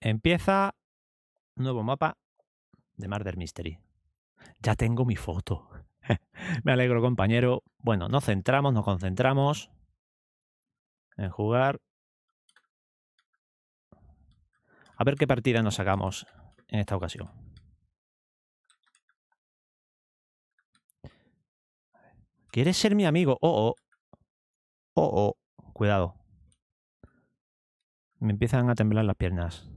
Empieza nuevo mapa de Murder Mystery. Ya tengo mi foto. Me alegro, compañero. Bueno, nos centramos, nos concentramos en jugar. A ver qué partida nos sacamos en esta ocasión. ¿Quieres ser mi amigo? Oh, oh. Oh, oh. Cuidado. Me empiezan a temblar las piernas.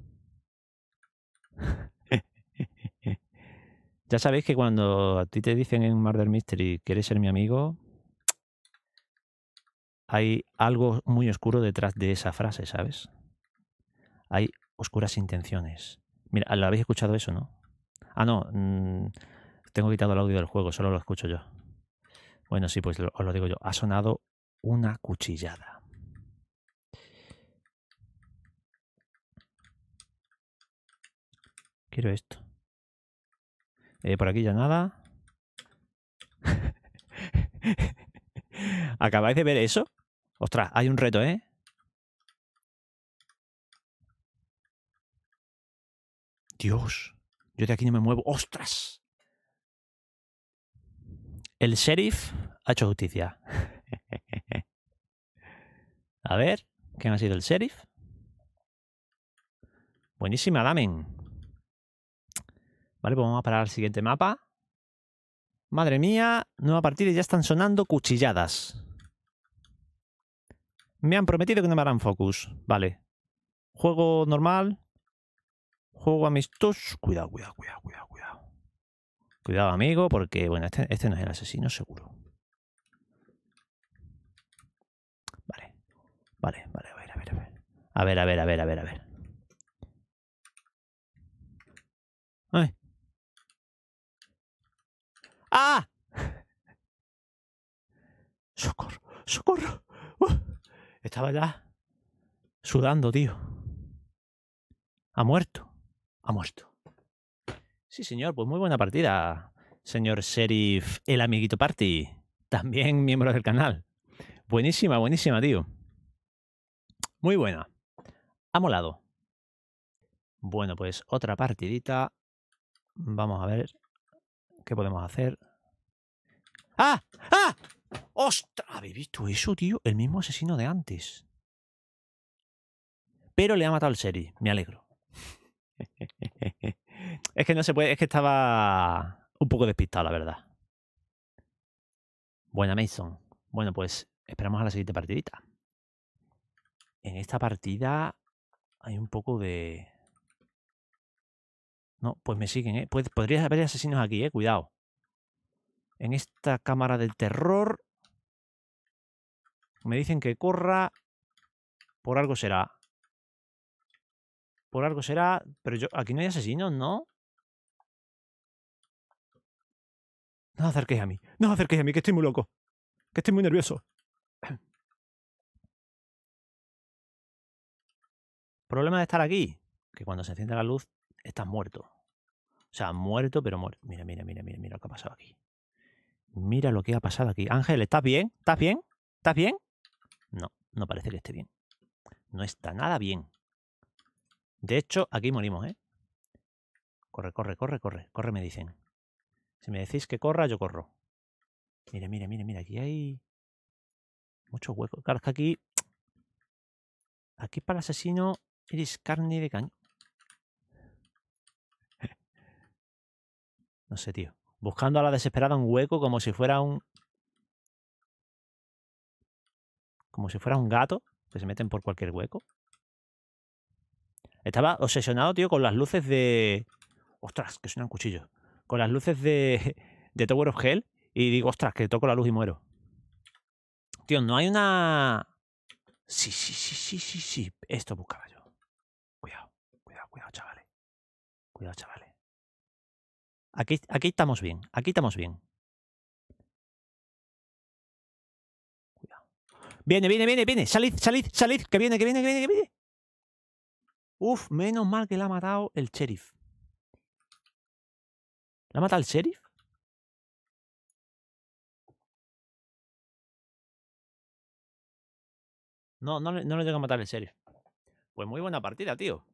Ya sabéis que cuando a ti te dicen en Murder Mystery, ¿quieres ser mi amigo? Hay algo muy oscuro detrás de esa frase, ¿sabes? Hay oscuras intenciones. Mira, ¿lo habéis escuchado eso, no? Ah, no. Mm, tengo quitado el audio del juego, solo lo escucho yo. Bueno, sí, pues os lo digo yo. Ha sonado una cuchillada. Quiero esto. Eh, por aquí ya nada. ¿Acabáis de ver eso? Ostras, hay un reto, ¿eh? Dios, yo de aquí no me muevo. ¡Ostras! El sheriff ha hecho justicia. A ver, ¿quién ha sido el sheriff? Buenísima, damen. Vale, pues vamos a parar al siguiente mapa. Madre mía, nueva partida y ya están sonando cuchilladas. Me han prometido que no me harán focus. Vale. Juego normal. Juego amistoso. Cuidado, cuidado, cuidado, cuidado, cuidado. Cuidado, amigo, porque, bueno, este, este no es el asesino, seguro. Vale. Vale, vale, a ver, a ver. A ver, a ver, a ver, a ver, a ver. Ah. ¡Socorro! ¡Socorro! Oh. Estaba ya sudando, tío. Ha muerto. Ha muerto. Sí, señor, pues muy buena partida, señor Sheriff, el amiguito party. También miembro del canal. Buenísima, buenísima, tío. Muy buena. Ha molado. Bueno, pues otra partidita. Vamos a ver qué podemos hacer. ¡Ah! ¡Ah! ¡Ostras! ¿Habéis visto eso, tío? El mismo asesino de antes. Pero le ha matado al Seri Me alegro. es que no se puede. Es que estaba un poco despistado, la verdad. Buena, Mason. Bueno, pues esperamos a la siguiente partidita. En esta partida hay un poco de... No, pues me siguen, ¿eh? Pues, podrías haber asesinos aquí, ¿eh? Cuidado en esta cámara del terror. Me dicen que corra. Por algo será. Por algo será. Pero yo aquí no hay asesinos, ¿no? No os acerquéis a mí. No os acerquéis a mí, que estoy muy loco. Que estoy muy nervioso. Problema de estar aquí. Que cuando se enciende la luz, estás muerto. O sea, muerto, pero muerto. Mira, mira, mira, mira, mira lo que ha pasado aquí. Mira lo que ha pasado aquí. Ángel, ¿estás bien? ¿Estás bien? ¿Estás bien? No, no parece que esté bien. No está nada bien. De hecho, aquí morimos, ¿eh? Corre, corre, corre, corre. Corre, me dicen. Si me decís que corra, yo corro. Mira, mira, mira, mira. Aquí hay muchos huecos. Claro, es que aquí... Aquí para el asesino eres carne de caño. No sé, tío. Buscando a la desesperada un hueco como si fuera un... Como si fuera un gato, que se meten por cualquier hueco. Estaba obsesionado, tío, con las luces de... Ostras, que suenan cuchillos. Con las luces de, de Tower of Hell. Y digo, ostras, que toco la luz y muero. Tío, no hay una... Sí, sí, sí, sí, sí, sí. Esto buscaba yo. Cuidado, cuidado, cuidado, chavales. Cuidado, chavales. Aquí, aquí estamos bien, aquí estamos bien. Viene, viene, viene, viene. Salid, salid, salid. Que viene, que viene, que viene, que viene. Uf, menos mal que le ha matado el sheriff. ¿La ha matado el sheriff? No, no, no le tengo que matar el sheriff. Pues muy buena partida, tío.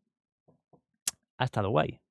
Ha estado guay.